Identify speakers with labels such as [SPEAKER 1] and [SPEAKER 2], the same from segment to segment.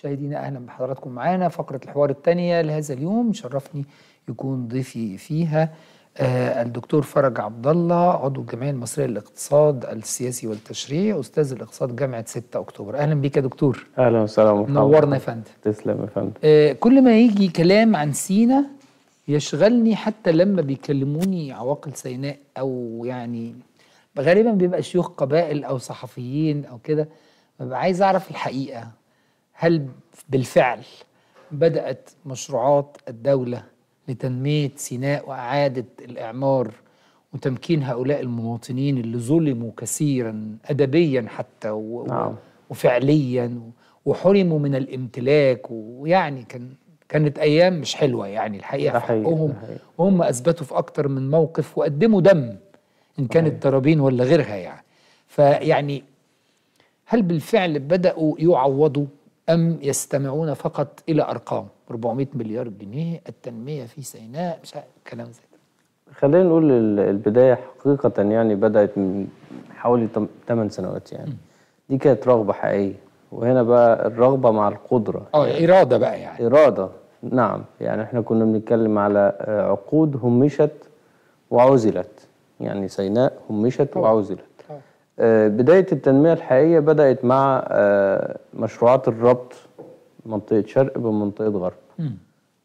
[SPEAKER 1] مشاهدينا اهلا بحضراتكم معانا فقره الحوار الثانيه لهذا اليوم شرفني يكون ضيفي فيها آه، الدكتور فرج عبد الله عضو الجمعيه المصريه للاقتصاد السياسي والتشريع استاذ الاقتصاد جامعه 6 اكتوبر اهلا بيك يا دكتور
[SPEAKER 2] اهلا وسهلا نورنا يا فندم تسلم يا فندم
[SPEAKER 1] آه، كل ما يجي كلام عن سينا يشغلني حتى لما بيكلموني عواقل سيناء او يعني غالبا بيبقى شيوخ قبائل او صحفيين او كده ببقى عايز اعرف الحقيقه هل بالفعل بدأت مشروعات الدولة لتنمية سيناء وإعادة الإعمار وتمكين هؤلاء المواطنين اللي ظلموا كثيرا أدبيا حتى و... نعم. وفعليا وحرموا من الامتلاك ويعني كان كانت ايام مش حلوه يعني الحقيقه في حقهم وهم اثبتوا في اكتر من موقف وقدموا دم ان كانت ترابين نعم. ولا غيرها يعني فيعني هل بالفعل بداوا يعوضوا أم يستمعون فقط إلى أرقام 400 مليار جنيه التنمية في سيناء مش كلام زي
[SPEAKER 2] كده خلينا نقول البداية حقيقة يعني بدأت من حوالي 8 سنوات يعني دي كانت رغبة حقيقية وهنا بقى الرغبة مع القدرة اه يعني إرادة بقى يعني إرادة نعم يعني احنا كنا بنتكلم على آه، عقود همشت وعزلت يعني سيناء همشت وعزلت آه، بداية التنمية الحقيقية بدأت مع آه، مشروعات الربط منطقة شرق بمنطقة غرب م.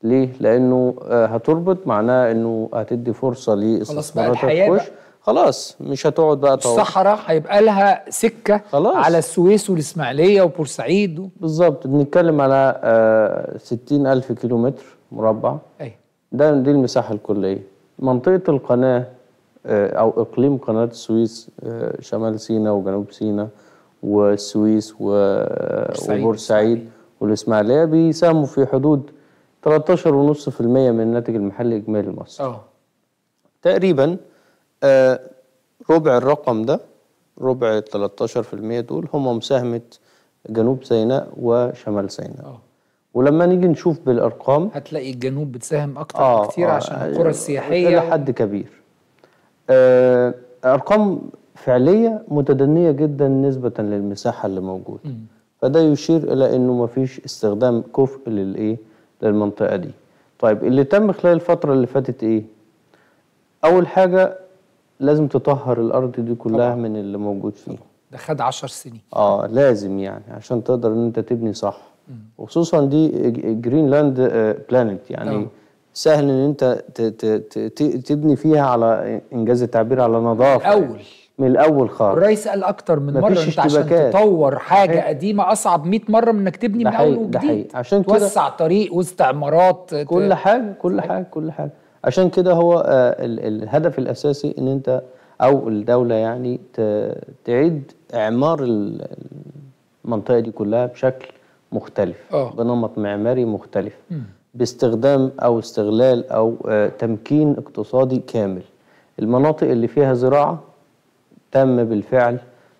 [SPEAKER 2] ليه؟ لأنه آه، هتربط معناها أنه هتدي فرصة للاستثمارات تخش خلاص مش هتقعد بقى طول الصحراء هيبقى لها سكه خلاص. على السويس والاسماعيليه وبورسعيد و... بالظبط بنتكلم على آه 60000 كيلو متر مربع أي. ده دي المساحه الكليه منطقه القناه آه، او اقليم قناه السويس آه، شمال سيناء وجنوب سيناء والسويس وبورسعيد والاسماعيليه بيساهموا في حدود 13.5% من الناتج المحلي الاجمالي المصري. اه تقريبا آه ربع الرقم ده ربع 13% دول هم مساهمه جنوب سيناء وشمال سيناء. اه ولما نيجي نشوف بالارقام
[SPEAKER 1] هتلاقي الجنوب بتساهم
[SPEAKER 2] اكتر آه كتير آه عشان القرى آه، السياحيه الى حد كبير. آه، ارقام فعليه متدنيه جدا نسبه للمساحه اللي موجوده فده يشير الى انه ما فيش استخدام كفء للايه للمنطقه دي طيب اللي تم خلال الفتره اللي فاتت ايه اول حاجه لازم تطهر الارض دي كلها طبعا. من اللي موجود فيها
[SPEAKER 1] ده خد 10 سنين
[SPEAKER 2] اه لازم يعني عشان تقدر ان انت تبني صح مم. وخصوصا دي جرينلاند آه، بلانت يعني طبعا. سهل ان انت تبني فيها على انجاز التعبير على نظافه الاول من الاول خالص الرئيس
[SPEAKER 1] قال اكتر من مره انت عشان تطور حاجه حقيقة. قديمه اصعب 100 مره من انك تبني من اول وجديد عشان كده توسع طريق واستعمارات كل حاجه كل حاجه كل حاجه
[SPEAKER 2] عشان كده هو آه، الهدف الاساسي ان انت او الدوله يعني تعيد اعمار المنطقه دي كلها بشكل مختلف أوه. بنمط معماري مختلف م. باستخدام أو استغلال أو آه، تمكين اقتصادي كامل المناطق اللي فيها زراعة تم بالفعل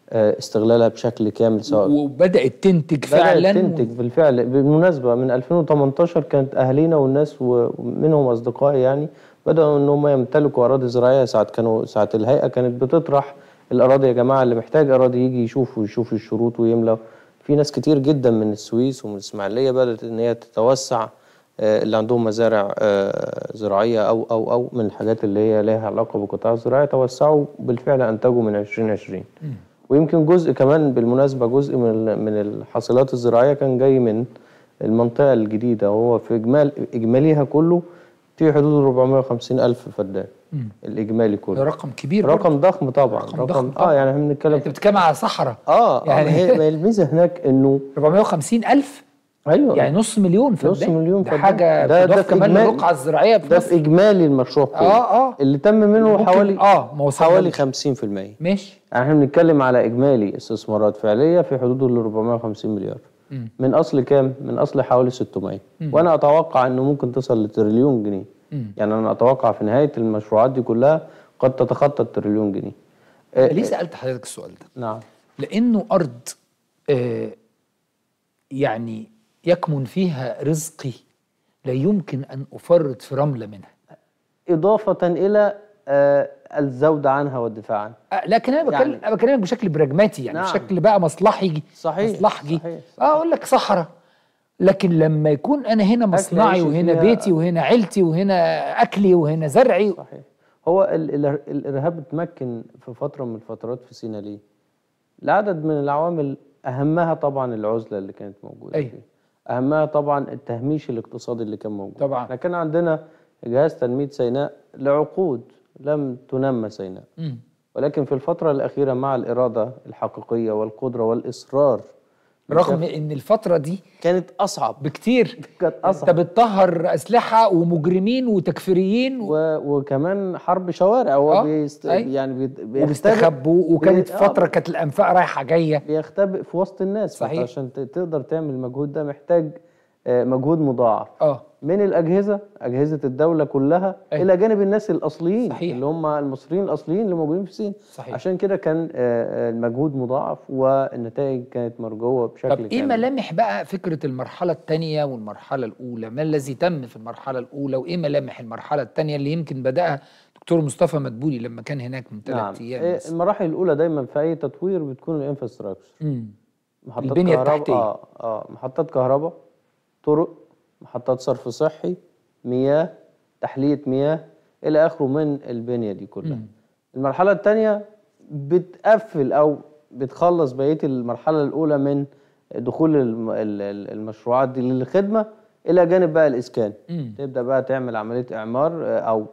[SPEAKER 2] آه، استغلالها بشكل كامل سواء وبدات تنتج فعلا بدات تنتج بالفعل بالمناسبه من 2018 كانت اهالينا والناس ومنهم اصدقائي يعني بداوا ان هم يمتلكوا اراضي زراعيه ساعه كانوا ساعه الهيئه كانت بتطرح الاراضي يا جماعه اللي محتاج اراضي يجي يشوف ويشوف الشروط ويملى في ناس كتير جدا من السويس ومن الاسماعيليه بدات ان هي تتوسع آه، اللي عندهم مزارع آه، زراعيه او او او من الحاجات اللي هي لها علاقه بالقطاع الزراعي توسعوا بالفعل انتجوا من 2020 ويمكن جزء كمان بالمناسبه جزء من من الحاصلات الزراعيه كان جاي من المنطقه الجديده وهو في اجمال اجماليها كله في حدود 450 الف فدان الاجمالي كله رقم كبير رقم برضه. ضخم طبعا رقم, رقم ضخم اه يعني احنا بنتكلم انت بتتكلم على صحراء اه, آه، يعني هي الميزه هناك انه 450
[SPEAKER 1] الف ايوه يعني نص مليون في نص مليون في حاجه ده ده كمان الرقعه
[SPEAKER 2] الزراعيه في ده في اجمالي المشروع كله اه اه اللي تم منه حوالي اه ما حوالي 50% ماشي يعني احنا بنتكلم على اجمالي استثمارات فعليه في حدود ال 450 مليار مم. من اصل كام؟ من اصل حوالي 600 مم. وانا اتوقع انه ممكن تصل لتريليون جنيه مم. يعني انا اتوقع في نهايه المشروعات دي كلها قد تتخطى التريليون جنيه آه ليه سالت
[SPEAKER 1] حضرتك السؤال ده؟ نعم لانه ارض آه يعني يكمن فيها رزقي لا يمكن أن أفرط في رملة منها
[SPEAKER 2] إضافة إلى آه الزود عنها والدفاع عنها
[SPEAKER 1] آه لكن انا بكلم يعني انا بكلمك بشكل براجماتي يعني نعم. بشكل بقى مصلحي صحيح مصلحجي صحيح, اه اقول لك صحراء لكن لما يكون انا هنا مصنعي وهنا بيتي وهنا عيلتي وهنا اكلي وهنا زرعي
[SPEAKER 2] صحيح هو ال ال الارهاب اتمكن في فتره من الفترات في سينا ليه؟ لعدد من العوامل اهمها طبعا العزله اللي كانت موجوده أيه. فيه اهمها طبعا التهميش الاقتصادي اللي كان موجود طبعا احنا كان عندنا جهاز تنميه سيناء لعقود لم تنمى سيناء م. ولكن في الفتره الاخيره مع الاراده الحقيقيه والقدره والاصرار رغم
[SPEAKER 1] ان الفتره دي كانت اصعب بكتير كانت اصعب انت بتطهر اسلحه ومجرمين وتكفيريين
[SPEAKER 2] و... وكمان حرب شوارع هو آه؟ بيست... يعني بي... بيستخبوا وكانت بي... فتره كانت الانفاق رايحه جايه بيختبئ في وسط الناس صحيح عشان تقدر تعمل المجهود ده محتاج آه، مجهود مضاعف اه من الاجهزه اجهزه الدوله كلها أيه. الى جانب الناس الاصليين صحيح. اللي هم المصريين الاصليين اللي موجودين في الصين صحيح. عشان كده كان آه، آه، المجهود مضاعف والنتائج كانت مرجوه بشكل طب إيه كامل. ايه
[SPEAKER 1] ملامح بقى فكره المرحله الثانيه والمرحله الاولى ما الذي تم في المرحله الاولى وايه ملامح المرحله الثانيه اللي يمكن بداها دكتور مصطفى مدبولي لما كان هناك من ثلاث نعم. ايام إيه،
[SPEAKER 2] المراحل الاولى دايما في اي تطوير بتكون الانفراستراكشر محطات البنيه كهرباء التحتيه اه اه محطات كهرباء طرق محطات صرف صحي مياه تحليه مياه الى اخره من البنيه دي كلها م. المرحله الثانيه بتقفل او بتخلص بقيه المرحله الاولى من دخول المشروعات دي للخدمه الى جانب بقى الاسكان م. تبدا بقى تعمل عمليه اعمار آه، او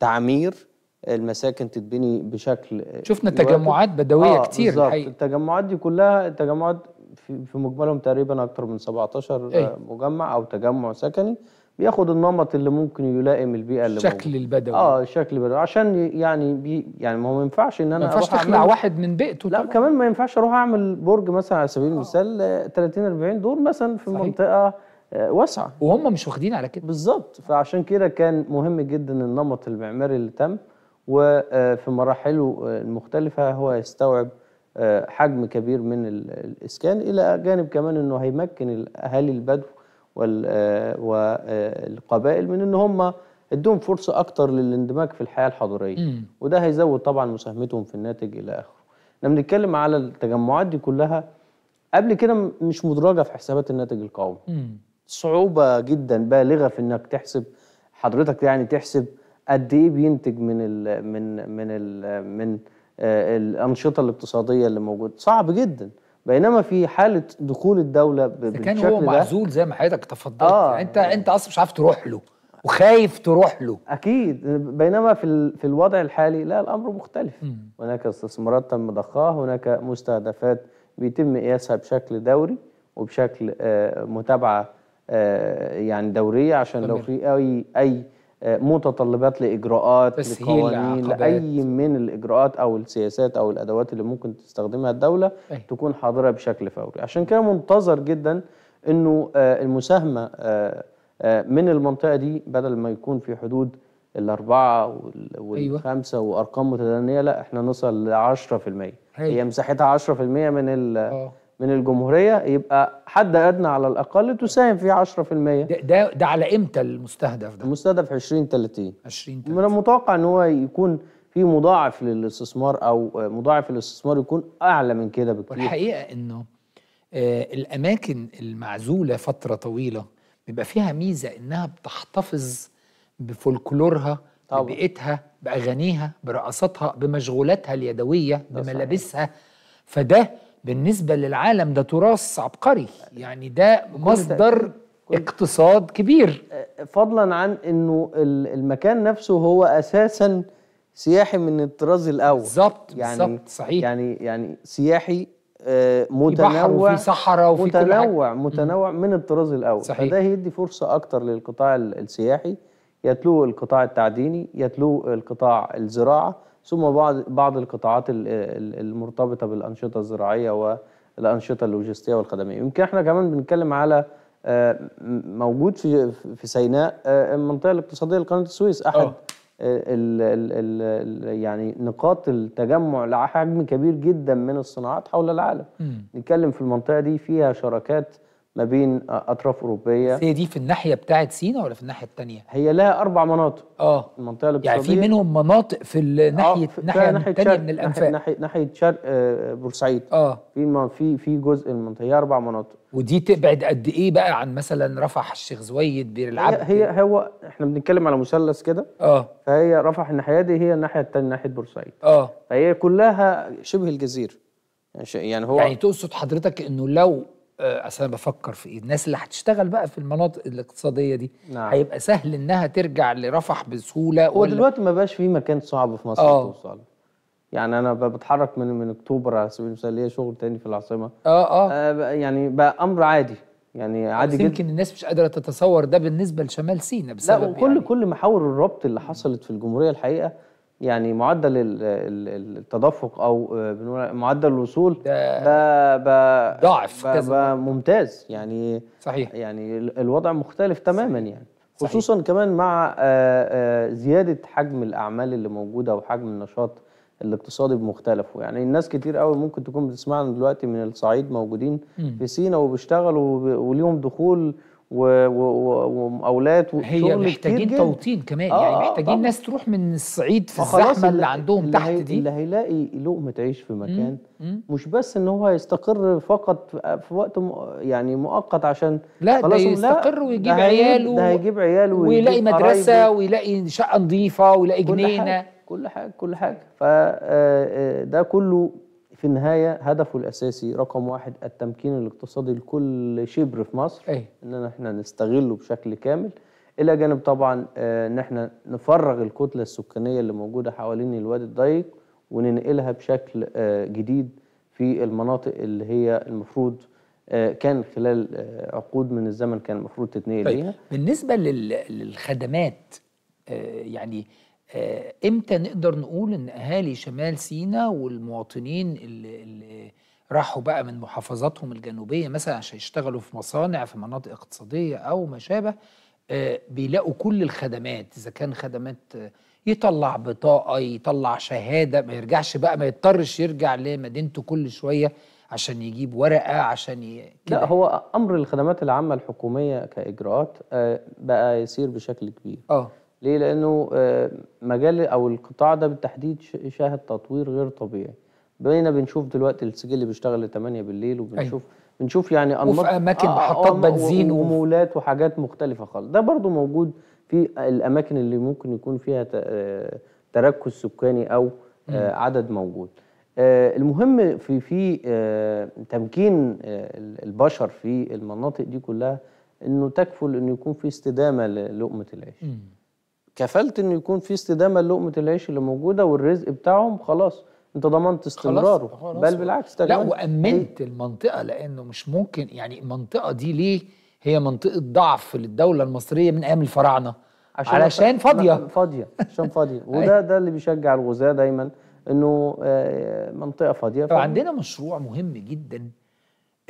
[SPEAKER 2] تعمير المساكن تتبني بشكل شفنا تجمعات بدويه آه كتير الحقيقه التجمعات دي كلها تجمعات في, في مجملهم تقريبا اكتر من 17 أيه؟ مجمع او تجمع سكني بياخد النمط اللي ممكن يلائم البيئه اللي الشكل البدوي اه الشكل البدوي عشان يعني بي يعني ما هو ما ينفعش ان انا ما ينفعش تخلع واحد من بيئته لا طبعا. كمان ما ينفعش اروح اعمل برج مثلا على سبيل آه. المثال آه. 30 40 دور مثلا في صحيح. منطقه آه، واسعه وهم مش واخدين على كده بالظبط فعشان كده كان مهم جدا النمط المعماري اللي تم وفي آه، مراحله المختلفه هو يستوعب آه، حجم كبير من الإسكان إلى جانب كمان أنه هيمكن أهالي البدو آه، والقبائل من أن هم ادوهم فرصة أكتر للاندماج في الحياة الحضرية وده هيزود طبعا مساهمتهم في الناتج إلى آخره احنا بنتكلم على التجمعات دي كلها قبل كده مش مدرجة في حسابات الناتج القومي صعوبة جدا بالغة في أنك تحسب حضرتك يعني تحسب قد إيه بينتج من الـ من من الـ من الانشطه الاقتصاديه اللي موجوده صعب جدا بينما في حاله دخول الدوله بالشكل كان هو معزول
[SPEAKER 1] زي ما حضرتك تفضلت آه. يعني انت انت اصلا مش عارف تروح له
[SPEAKER 2] وخايف تروح له اكيد بينما في في الوضع الحالي لا الامر مختلف هناك استثمارات تم ضخها هناك مستهدفات بيتم قياسها بشكل دوري وبشكل آه، متابعه آه، يعني دوريه عشان لو في اي اي آه، متطلبات لاجراءات لقوانين لاي من الاجراءات او السياسات او الادوات اللي ممكن تستخدمها الدوله أي. تكون حاضره بشكل فوري عشان كده منتظر جدا انه آه، المساهمه آه، من المنطقه دي بدل ما يكون في حدود الأربعة أيوة. والخمسة أيوة. وأرقام متدنية لا احنا نوصل ل 10% هي, هي مساحتها 10% من ال من الجمهوريه يبقى حد ادنى على الاقل تساهم فيه 10% ده ده, ده على امتى المستهدف ده؟ المستهدف 20 30 20 30 من المتوقع ان هو يكون في مضاعف للاستثمار او مضاعف الاستثمار يكون اعلى من كده بكتير والحقيقه انه
[SPEAKER 1] آه الاماكن المعزوله فتره طويله بيبقى فيها ميزه انها بتحتفظ بفولكلورها طبعا. ببيئتها باغانيها برقصاتها بمشغولاتها اليدويه بملابسها فده بالنسبه للعالم ده تراث عبقري يعني ده مصدر
[SPEAKER 2] اقتصاد كبير فضلا عن انه المكان نفسه هو اساسا سياحي من الطراز الاول بالظبط يعني بالظبط صحيح يعني يعني سياحي آه، متنوع في صحراء وفي متنوع كل متنوع من الطراز الاول صحيح فده هيدي فرصه اكتر للقطاع السياحي يتلو القطاع التعديني يتلو القطاع الزراعه ثم بعض بعض القطاعات المرتبطه بالانشطه الزراعيه والانشطه اللوجستيه والخدميه يمكن احنا كمان بنتكلم على آه، موجود في في سيناء آه، المنطقه الاقتصاديه لقناه السويس احد الـ آه. الـ الـ الـ يعني نقاط التجمع لحجم كبير جدا من الصناعات حول العالم م. نتكلم في المنطقه دي فيها شراكات ما بين اطراف اوروبيه هي دي
[SPEAKER 1] في الناحيه بتاعه سينا ولا في الناحيه الثانيه
[SPEAKER 2] هي لها اربع مناطق اه المنطقه الاقتصاديه يعني في منهم مناطق في الناحيه آه الناحيه الثانيه من الانفاق ناحيه ناحيه شرق آه، بورسعيد اه في في في جزء المنطقه هي اربع مناطق ودي تبعد قد ايه بقى عن مثلا رفح الشيخ زويد بير العبد هي, هي هو احنا بنتكلم على مثلث كده اه فهي رفح الناحيه دي هي الناحيه الثانيه ناحيه بورسعيد اه فهي كلها شبه الجزيره يعني, يعني هو يعني تقصد حضرتك انه لو
[SPEAKER 1] آه، اصل انا بفكر في ايه الناس اللي هتشتغل بقى في المناطق الاقتصاديه دي نعم. هيبقى سهل انها ترجع لرفح بسهوله هو دلوقتي
[SPEAKER 2] ما بقاش في مكان صعب في مصر آه. توصل يعني انا بتحرك من من اكتوبر على سبيل المثال ليا شغل تاني في العاصمه اه اه, آه يعني بقى امر عادي يعني عادي جدا يمكن
[SPEAKER 1] الناس مش قادره تتصور ده بالنسبه لشمال سينا بسبب لا وكل يعني.
[SPEAKER 2] كل محاور الربط اللي حصلت في الجمهوريه الحقيقه يعني معدل التدفق او آه، معدل الوصول ده ضعف ممتاز يعني صحيح يعني الوضع مختلف تماما يعني صحيح. خصوصا كمان مع آه، آه، زياده حجم الاعمال اللي موجوده وحجم النشاط الاقتصادي بمختلفه يعني الناس كتير قوي ممكن تكون بتسمعنا دلوقتي من الصعيد موجودين في سينا وبيشتغلوا وليهم دخول ومقاولات هي محتاجين توطين كمان يعني آه يعني محتاجين طبعا.
[SPEAKER 1] ناس تروح من الصعيد في الزحمه اللي, اللي عندهم اللي تحت دي اللي
[SPEAKER 2] هيلاقي لقمه عيش في مكان مم. مش بس ان هو هيستقر فقط في وقت يعني مؤقت عشان لا خلاص ده يستقر ويجيب ده عياله ده هيجيب عياله ويلاقي مدرسه ويلاقي شقه
[SPEAKER 1] نظيفه ويلاقي جنينه
[SPEAKER 2] كل حاجه كل حاجه كل حاجه فده آه، آه، كله في النهاية هدفه الأساسي رقم واحد التمكين الاقتصادي لكل شبر في مصر أيه؟ إن احنا نستغله بشكل كامل إلى جانب طبعا آه، إن احنا نفرغ الكتلة السكانية اللي موجودة حوالين الوادي الضيق وننقلها بشكل آه، جديد في المناطق اللي هي المفروض آه، كان خلال عقود من الزمن كان المفروض تتنقل طيب. ليها
[SPEAKER 1] بالنسبة للخدمات آه، يعني آه، امتى نقدر نقول ان اهالي شمال سيناء والمواطنين اللي, اللي راحوا بقى من محافظاتهم الجنوبيه مثلا عشان يشتغلوا في مصانع في مناطق اقتصاديه او ما شابه آه، بيلاقوا كل الخدمات اذا كان خدمات يطلع بطاقه يطلع شهاده ما يرجعش بقى ما يضطرش يرجع لمدينته كل شويه عشان يجيب ورقه عشان ي... لا
[SPEAKER 2] هو امر الخدمات العامه الحكوميه كاجراءات بقى يسير بشكل كبير اه ليه؟ لأنه آه، مجال أو القطاع ده بالتحديد شاهد تطوير غير طبيعي بقينا بنشوف دلوقتي السجل بيشتغل 8 بالليل وبنشوف أيوة. بنشوف يعني انماط وفي اماكن محطات آه، آه، بنزين ومولات وحاجات مختلفه خالص ده برضو موجود في الاماكن اللي ممكن يكون فيها تركز سكاني او عدد موجود المهم في في تمكين البشر في المناطق دي كلها انه تكفل انه يكون في استدامه للقمه العيش كفلت انه يكون في استدامه لقمه العيش اللي موجوده والرزق بتاعهم خلاص انت ضمنت استمراره خلاص. بل بالعكس لا وامنت
[SPEAKER 1] المنطقه لانه مش ممكن يعني المنطقه دي ليه هي منطقه ضعف للدوله المصريه من ايام الفراعنه عشان علشان فاضيه
[SPEAKER 2] فاضيه عشان فاضيه أيوة. وده ده اللي بيشجع الغزاه دايما انه آه، منطقه فاضيه فعندنا
[SPEAKER 1] مشروع مهم جدا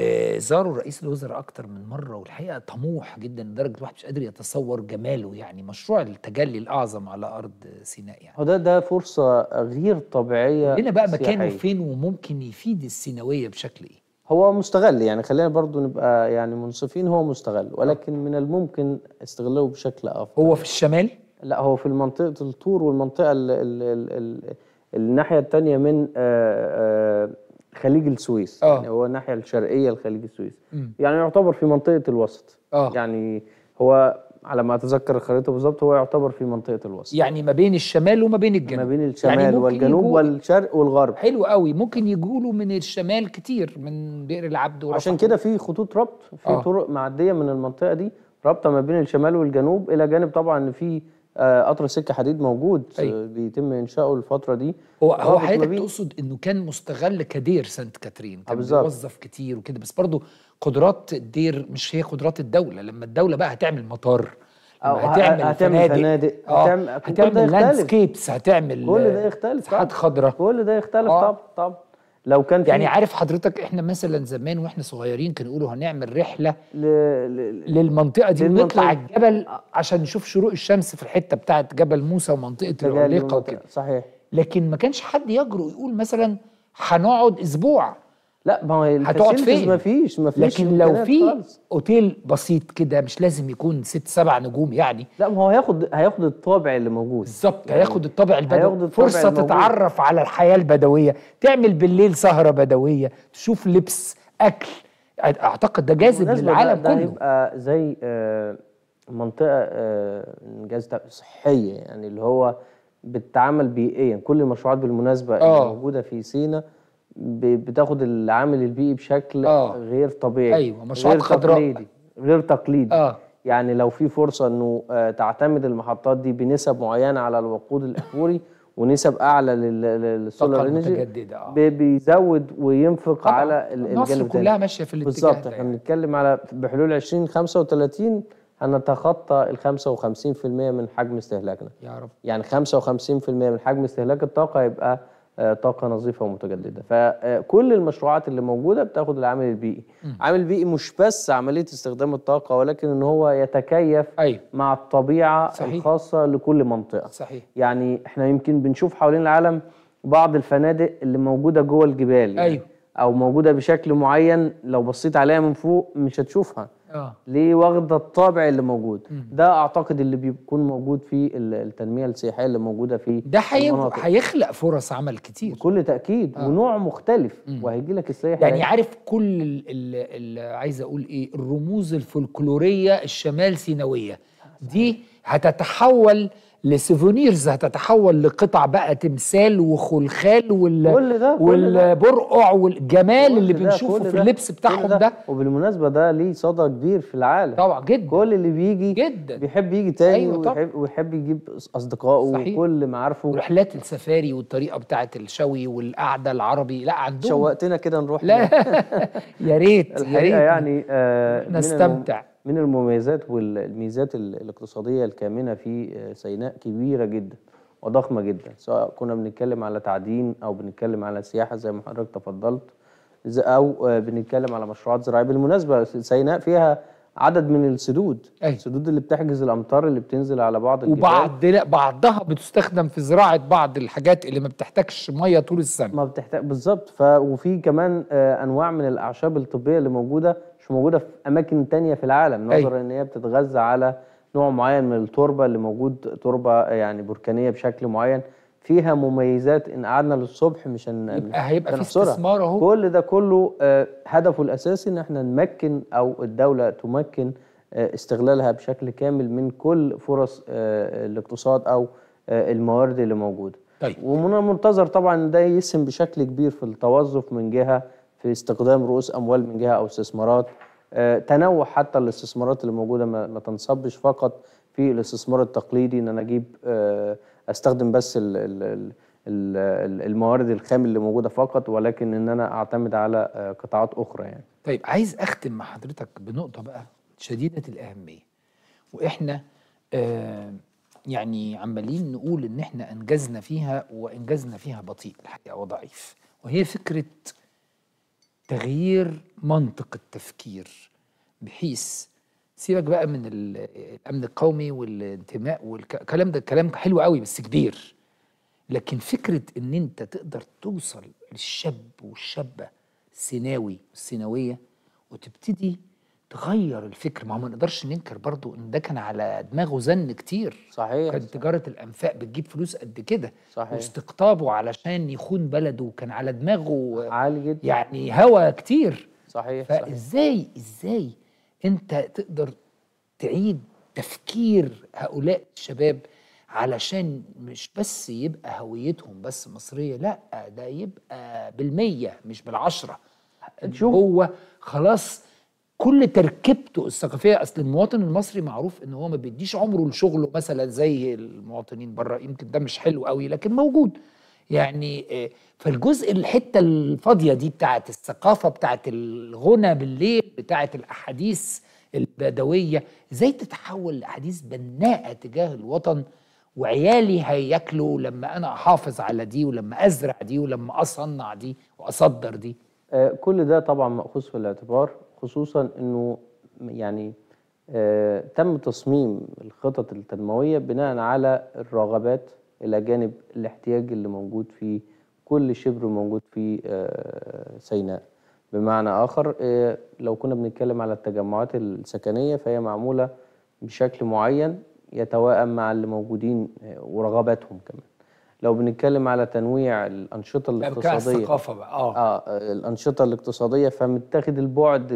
[SPEAKER 1] آه، زاروا رئيس الوزراء اكتر من مره والحقيقه طموح جدا لدرجه الواحد مش قادر يتصور جماله يعني مشروع التجلي الاعظم على ارض سيناء
[SPEAKER 2] يعني وده ده فرصه غير طبيعيه لنا بقى مكانه فين وممكن يفيد
[SPEAKER 1] السيناويه بشكل ايه
[SPEAKER 2] هو مستغل يعني خلينا برضو نبقى يعني منصفين هو مستغل ولكن من الممكن استغلاله بشكل افضل هو في الشمال لا هو في منطقه الطور والمنطقه ال ال ال ال الناحيه الثانيه من آآ آه، آآ آه، خليج السويس أوه. يعني هو الناحيه الشرقيه لخليج السويس م. يعني يعتبر في منطقه الوسط أوه. يعني هو على ما اتذكر الخريطه بالظبط هو يعتبر في منطقه الوسط يعني
[SPEAKER 1] ما بين الشمال وما بين الجنوب ما بين يعني الشمال يعني والجنوب يجول... والشرق والغرب حلو قوي ممكن يجولوا من الشمال كتير من بئر العبد ورفح. عشان كده
[SPEAKER 2] في خطوط ربط في آه. طرق معديه من المنطقه دي رابطه ما بين الشمال والجنوب الى جانب طبعا ان في قطر آه، سكه حديد موجود آه، أي. أيوة. بيتم انشاؤه الفتره دي هو هو حضرتك
[SPEAKER 1] تقصد انه كان مستغل كدير سانت كاترين كان بيوظف كتير وكده بس برضه قدرات الدير مش هي قدرات الدوله لما الدوله بقى هتعمل مطار
[SPEAKER 2] أو هتعمل, هتعمل فنادق آه، هتعمل, هتعمل سكيبس
[SPEAKER 1] هتعمل كل ده يختلف ساحات خضراء كل ده يختلف طب طب لو كان يعني عارف حضرتك احنا مثلا زمان واحنا صغيرين كانوا يقولوا هنعمل رحله ل... ل... للمنطقه دي للمنطقة. ونطلع الجبل عشان نشوف شروق الشمس في الحته بتاعه جبل موسى ومنطقه العليقه وكده صحيح لكن ما كانش حد يجرؤ يقول مثلا هنقعد اسبوع لا ما هو هتقعد فين؟ ما فيش ما فيش لكن لو في اوتيل بسيط كده مش لازم يكون ست سبع نجوم يعني لا ما هو هياخد هياخد الطابع اللي موجود بالظبط يعني هياخد الطابع البدوي فرصه الموجود. تتعرف على الحياه البدويه تعمل بالليل سهره بدويه تشوف لبس اكل اعتقد ده جاذب للعالم ده كله ده
[SPEAKER 2] هيبقى زي آه، منطقه انجاز آه، صحيه يعني اللي هو بتتعامل بيئيا كل المشروعات بالمناسبه اللي آه. موجوده في سينا بتاخد العامل البيئي بشكل آه. غير طبيعي ايوه مشروعات غير خضراء تقليدي غير تقليدي آه. يعني لو في فرصه انه آه، تعتمد المحطات دي بنسب معينه على الوقود الاحفوري ونسب اعلى للسولار انرجي آه. بيزود وينفق طبعا. على الجانب ده كلها ماشيه
[SPEAKER 1] في الاتجاه بالظبط احنا
[SPEAKER 2] يعني. بنتكلم على بحلول 2035 هنتخطى ال 55% من حجم استهلاكنا يا رب يعني 55% من حجم استهلاك الطاقه يبقى آه، طاقه نظيفه ومتجدده فكل المشروعات اللي موجوده بتاخد العامل البيئي عامل البيئي مش بس عمليه استخدام الطاقه ولكن ان هو يتكيف أي. مع الطبيعه صحيح. الخاصه لكل منطقه صحيح. يعني احنا يمكن بنشوف حوالين العالم بعض الفنادق اللي موجوده جوه الجبال يعني أيوه. او موجوده بشكل معين لو بصيت عليها من فوق مش هتشوفها ليه آه. واخده الطابع اللي موجود مم. ده اعتقد اللي بيكون موجود في التنميه السياحيه اللي موجوده في ده هيخلق فرص عمل كتير بكل تاكيد آه. ونوع مختلف وهيجي لك السياحه يعني
[SPEAKER 1] عارف كل اللي عايز اقول ايه الرموز الفولكلوريه الشمال سيناويه آه، دي هتتحول لسيفونيرز هتتحول لقطع بقى تمثال وخلخال وال... كل ده والبرقع
[SPEAKER 2] والجمال اللي بنشوفه في اللبس بتاعهم ده. ده وبالمناسبه ده ليه صدى كبير في العالم طبعا جدا كل اللي بيجي جدا بيحب يجي تاني أيوة ويحب, ويحب يجيب اصدقائه
[SPEAKER 1] صحيح. وكل معارفه ورحلات السفاري والطريقه بتاعه الشوي والقعده العربي لا عندهم شوقتنا
[SPEAKER 2] كده نروح لا يا ريت يا ريت يعني آه نستمتع من المميزات والميزات الاقتصادية الكامنة في آه، سيناء كبيرة جدا وضخمة جدا سواء كنا بنتكلم على تعدين أو بنتكلم على سياحة زي ما حضرتك تفضلت أو آه، بنتكلم على مشروعات زراعية بالمناسبة سيناء فيها عدد من السدود أي. أيوة. السدود اللي بتحجز الامطار اللي بتنزل على بعض الجبال وبعض
[SPEAKER 1] لا بعضها بتستخدم
[SPEAKER 2] في زراعه بعض الحاجات
[SPEAKER 1] اللي ما بتحتاجش ميه طول السنه ما بتحتاج بالظبط ف
[SPEAKER 2] وفي كمان آه انواع من الاعشاب الطبيه اللي موجوده مش موجوده في اماكن تانية في العالم نظرا ان هي بتتغذى على نوع معين من التربه اللي موجود تربه يعني بركانيه بشكل معين فيها مميزات ان قعدنا للصبح مش هن يبقى هيبقى في استثمار اهو كل ده كله آه، هدفه الاساسي ان احنا نمكن او الدوله تمكن آه، استغلالها بشكل كامل من كل فرص آه، الاقتصاد او الموارد اللي موجوده طيب ومن المنتظر طبعا ده يسهم بشكل كبير في التوظف من جهه في استخدام رؤوس اموال من جهه او استثمارات آه، تنوع حتى الاستثمارات اللي موجوده ما تنصبش فقط في الاستثمار التقليدي ان انا اجيب آه، استخدم بس الموارد الخام اللي موجوده فقط ولكن ان انا اعتمد على آه، قطاعات اخرى يعني.
[SPEAKER 1] طيب عايز اختم مع حضرتك بنقطه بقى شديده الاهميه واحنا آه يعني عمالين نقول ان احنا انجزنا فيها وانجزنا فيها بطيء الحقيقه وضعيف وهي فكره تغيير منطق التفكير بحيث سيبك بقى من الامن القومي والانتماء والكلام ده كلام حلو قوي بس كبير لكن فكره ان انت تقدر توصل للشاب والشابه السيناوي والسيناويه وتبتدي تغير الفكر ما هو ما نقدرش ننكر برضو ان ده كان على دماغه زن كتير صحيح كانت تجاره الانفاق بتجيب فلوس قد كده صحيح واستقطابه علشان يخون بلده كان على دماغه عالي جدا يعني هوى كتير صحيح فازاي ازاي انت تقدر تعيد تفكير هؤلاء الشباب علشان مش بس يبقى هويتهم بس مصريه لا ده يبقى بالميه مش بالعشره هو خلاص كل تركيبته الثقافيه اصل المواطن المصري معروف ان هو ما بيديش عمره لشغله مثلا زي المواطنين بره يمكن ده مش حلو قوي لكن موجود يعني آه، فالجزء الحته الفاضيه دي بتاعت الثقافه بتاعت الغنى بالليل بتاعت الاحاديث البدويه ازاي تتحول لاحاديث بناءه تجاه الوطن وعيالي هياكلوا لما انا احافظ على دي ولما ازرع دي ولما اصنع دي واصدر
[SPEAKER 2] دي آه، كل ده طبعا ماخوذ في الاعتبار خصوصا انه يعني آه تم تصميم الخطط التنمويه بناء على الرغبات الى جانب الاحتياج اللي موجود في كل شبر موجود في آه سيناء بمعنى اخر آه لو كنا بنتكلم على التجمعات السكنيه فهي معموله بشكل معين يتواءم مع اللي موجودين آه، ورغباتهم كمان لو بنتكلم على تنويع الانشطه الاقتصاديه الثقافه بقى اه اه الانشطه الاقتصاديه فمتاخد البعد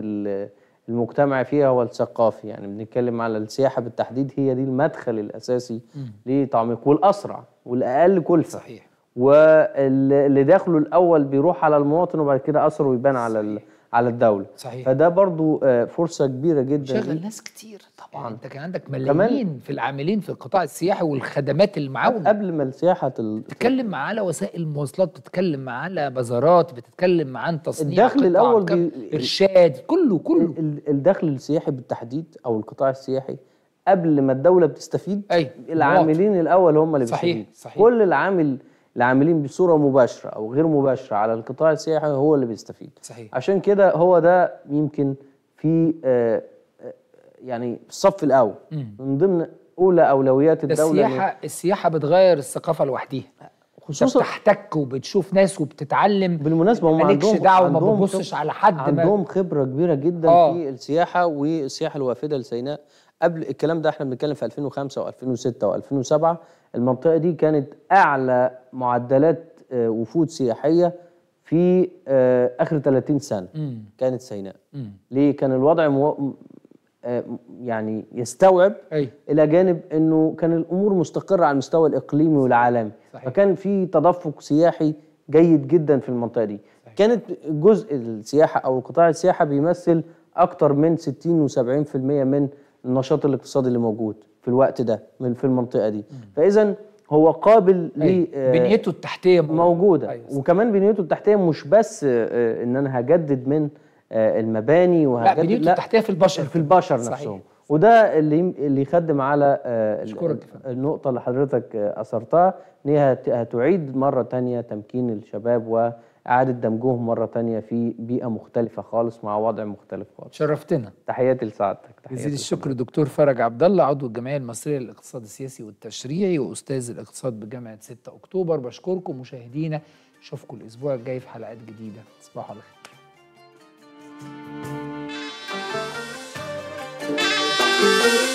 [SPEAKER 2] المجتمع فيها هو الثقافي يعني بنتكلم على السياحه بالتحديد هي دي المدخل الاساسي لتعميق والاسرع والاقل كلفه صحيح واللي داخله الاول بيروح على المواطن وبعد كده اثره يبان على على الدوله صحيح. فده برضو آه، فرصه كبيره جدا شغل ناس
[SPEAKER 1] كتير طبعا يعني انت كان عندك ملايين في العاملين في القطاع السياحي والخدمات المعاونه قبل ما السياحه تل... تتكلم على وسائل مواصلات بتتكلم على بازارات بتتكلم
[SPEAKER 2] عن تصنيع الدخل الاول بي... ارشاد كله كله الدخل السياحي بالتحديد او القطاع السياحي قبل ما الدوله بتستفيد أي. العاملين مواطن. الاول هم اللي صحيح صحيح كل العامل العاملين بصوره مباشره او غير مباشره على القطاع السياحي هو اللي بيستفيد صحيح. عشان كده هو ده يمكن في آه، آه، يعني الصف الاول من ضمن اولى اولويات الدوله السياحه
[SPEAKER 1] السياحه بتغير الثقافه لوحديها
[SPEAKER 2] خصوصا بتحتك
[SPEAKER 1] وبتشوف ناس وبتتعلم
[SPEAKER 2] بالمناسبه هم عندهم دعوه ما ببصش على حد عندهم خبره كبيره جدا آه. في السياحه والسياحه الوافده لسيناء قبل الكلام ده احنا بنتكلم في 2005 و2006 و2007 المنطقه دي كانت اعلى معدلات آه، وفود سياحيه في آه، اخر 30 سنه م. كانت سيناء م. ليه كان الوضع آه، يعني يستوعب أي. الى جانب انه كان الامور مستقره على المستوى الاقليمي والعالمي صحيح. فكان في تدفق سياحي جيد جدا في المنطقه دي صحيح. كانت جزء السياحه او قطاع السياحه بيمثل اكتر من 60 و70% من النشاط الاقتصادي اللي موجود في الوقت ده من في المنطقه دي فاذا هو قابل ل آه، بنيته التحتيه موجوده, موجودة. أيوة. وكمان بنيته التحتيه مش بس آه، ان انا هجدد من آه، المباني وهكذا لا بنيته
[SPEAKER 1] التحتيه في البشر في
[SPEAKER 2] البشر صحيح. نفسهم وده اللي اللي يخدم على آه، النقطه اللي حضرتك آه، اثرتها ان هي هتعيد مره تانية تمكين الشباب واعاده دمجهم مره تانية في بيئه مختلفه خالص مع وضع مختلف خالص شرفتنا تحياتي لسعادتك جزيل
[SPEAKER 1] الشكر دكتور فرج عبد الله عضو الجمعيه المصريه للاقتصاد السياسي والتشريعي واستاذ الاقتصاد بجامعه 6 اكتوبر بشكركم مشاهدينا اشوفكم الاسبوع الجاي في حلقات جديده تصبحوا على خير Thank you.